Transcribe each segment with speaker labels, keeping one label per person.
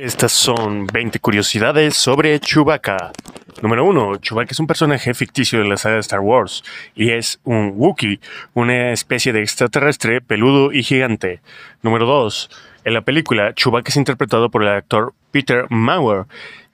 Speaker 1: Estas son 20 curiosidades sobre Chewbacca. Número 1. Chewbacca es un personaje ficticio de la saga de Star Wars y es un Wookiee, una especie de extraterrestre peludo y gigante. Número 2. En la película, Chewbacca es interpretado por el actor Peter Maurer,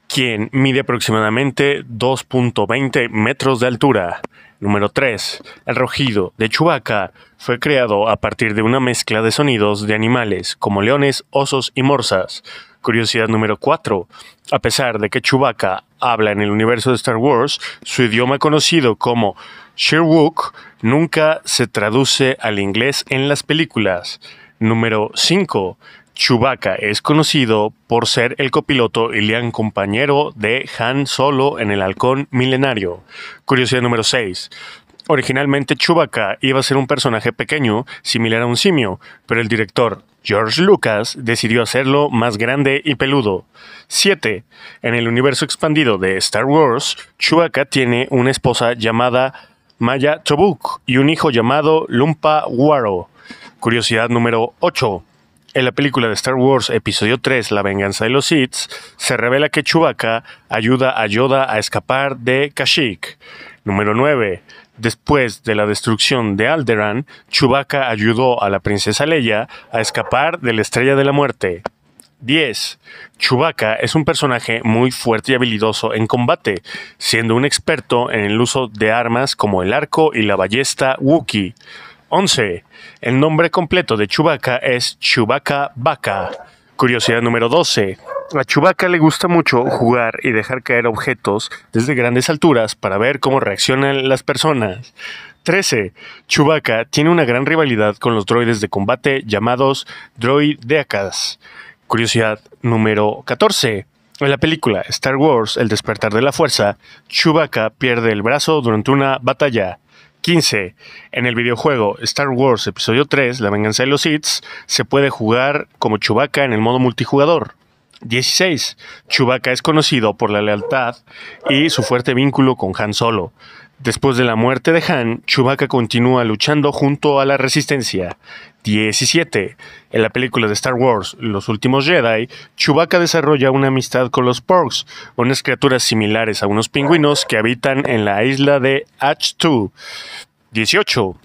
Speaker 1: quien mide aproximadamente 2.20 metros de altura. Número 3. El rugido de Chewbacca fue creado a partir de una mezcla de sonidos de animales como leones, osos y morsas. Curiosidad número 4. A pesar de que Chewbacca habla en el universo de Star Wars, su idioma conocido como Sherwook nunca se traduce al inglés en las películas. Número 5. Chewbacca es conocido por ser el copiloto y lean compañero de Han Solo en el Halcón Milenario. Curiosidad número 6. Originalmente Chewbacca iba a ser un personaje pequeño, similar a un simio, pero el director George Lucas decidió hacerlo más grande y peludo. 7. En el universo expandido de Star Wars, Chewbacca tiene una esposa llamada Maya Tobuk y un hijo llamado Lumpa Waro. Curiosidad número 8. En la película de Star Wars Episodio 3, La venganza de los Sith, se revela que Chewbacca ayuda a Yoda a escapar de Kashyyyk. Número 9. Después de la destrucción de Alderan, Chewbacca ayudó a la princesa Leia a escapar de la Estrella de la Muerte. 10. Chewbacca es un personaje muy fuerte y habilidoso en combate, siendo un experto en el uso de armas como el arco y la ballesta Wookie. 11. El nombre completo de Chewbacca es Chewbacca Baca. Curiosidad número 12. A Chewbacca le gusta mucho jugar y dejar caer objetos desde grandes alturas para ver cómo reaccionan las personas. 13. Chewbacca tiene una gran rivalidad con los droides de combate llamados droideacas. Curiosidad número 14. En la película Star Wars, El despertar de la fuerza, Chewbacca pierde el brazo durante una batalla. 15. En el videojuego Star Wars Episodio 3, La venganza de los Sith, se puede jugar como Chewbacca en el modo multijugador. 16. Chewbacca es conocido por la lealtad y su fuerte vínculo con Han Solo. Después de la muerte de Han, Chewbacca continúa luchando junto a la Resistencia. 17. En la película de Star Wars, Los Últimos Jedi, Chewbacca desarrolla una amistad con los Porgs, unas criaturas similares a unos pingüinos que habitan en la isla de H2. 18.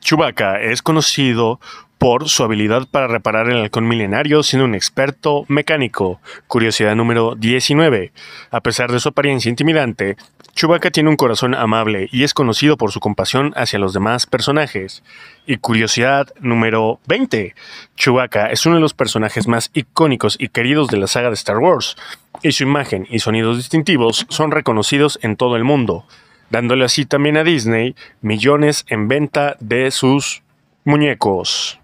Speaker 1: Chewbacca es conocido por su habilidad para reparar el halcón milenario siendo un experto mecánico. Curiosidad número 19. A pesar de su apariencia intimidante, Chewbacca tiene un corazón amable y es conocido por su compasión hacia los demás personajes. Y curiosidad número 20. Chewbacca es uno de los personajes más icónicos y queridos de la saga de Star Wars, y su imagen y sonidos distintivos son reconocidos en todo el mundo, dándole así también a Disney millones en venta de sus muñecos.